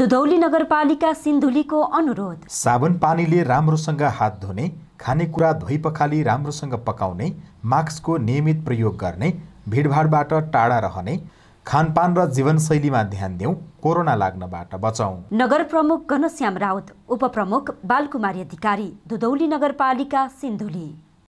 दुधौली नगरपालिका सिन्धुलीको अनुरोध साबुन पानीले राम्रोसँग हात धुने खानेकुरा धोइ पखाली राम्रोसँग पकाउने मास्कको नियमित प्रयोग गर्ने भिडभाडबाट टाढा रहने खानपान र जीवनशैलीमा ध्यान दिउँ कोरोना लाग्नबाट बचाउँ नगर प्रमुख घनश्याम राउत उपप्रमुख बालकुमारी अधिकारी दुधौली नगरपालिका सिन्धुली